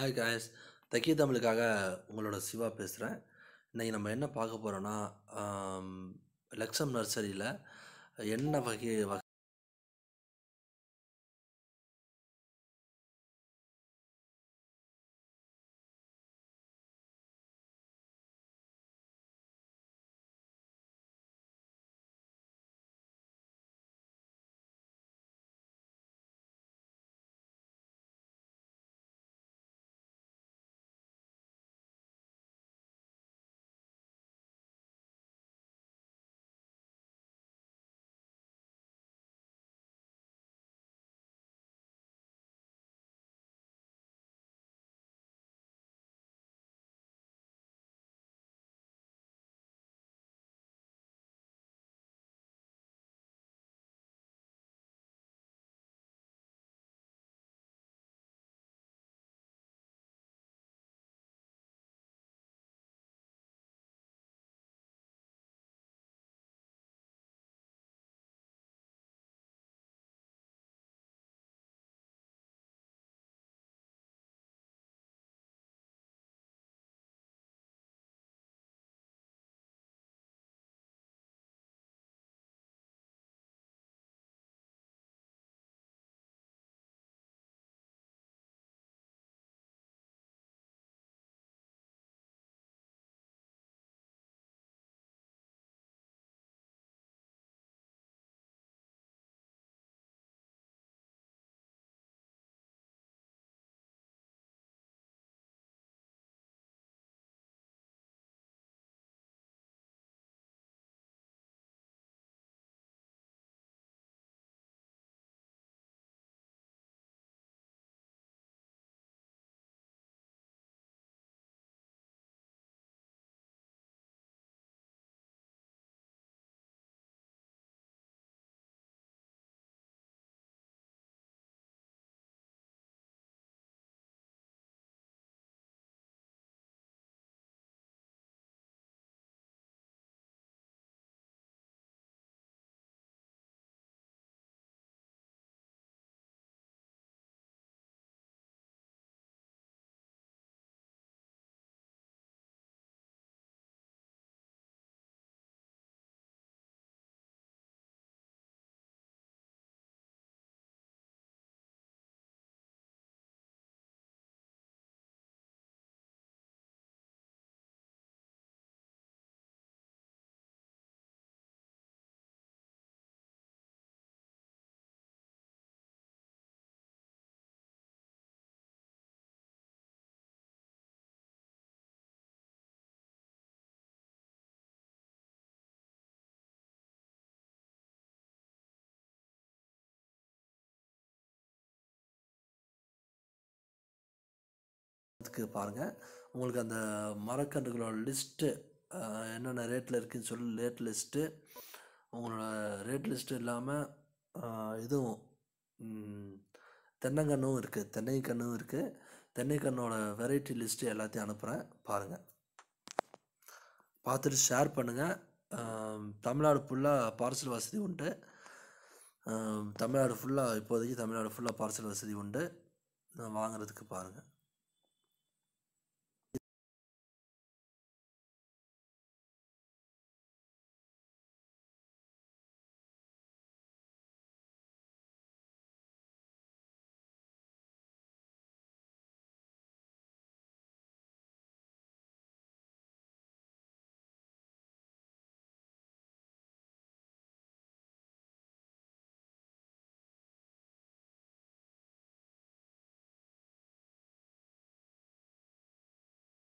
hi guys தக்கிய தமிழுக்காக உங்களோட சிவா பேசுகிறேன் இன்றைக்கி நம்ம என்ன பார்க்க போகிறோன்னா லக்ஷம் நர்சரியில் என்ன வகை வாங்குறதுக்கு பாருங்கள் உங்களுக்கு அந்த மரக்கன்றுகளோட லிஸ்ட்டு என்னென்ன ரேட்டில் இருக்குதுன்னு சொல்லி ரேட் லிஸ்ட்டு உங்களோட ரேட் லிஸ்ட்டு இல்லாமல் இதுவும் தென்னங்கன்றும் இருக்குது தென்னை கன்றும் இருக்குது தென்னை வெரைட்டி லிஸ்ட்டு எல்லாத்தையும் அனுப்புகிறேன் பாருங்கள் பார்த்துட்டு ஷேர் பண்ணுங்கள் தமிழ்நாடு ஃபுல்லாக பார்சல் வசதி உண்டு தமிழ்நாடு ஃபுல்லாக இப்போதைக்கு தமிழ்நாடு ஃபுல்லாக பார்சல் வசதி உண்டு வாங்குறதுக்கு பாருங்கள்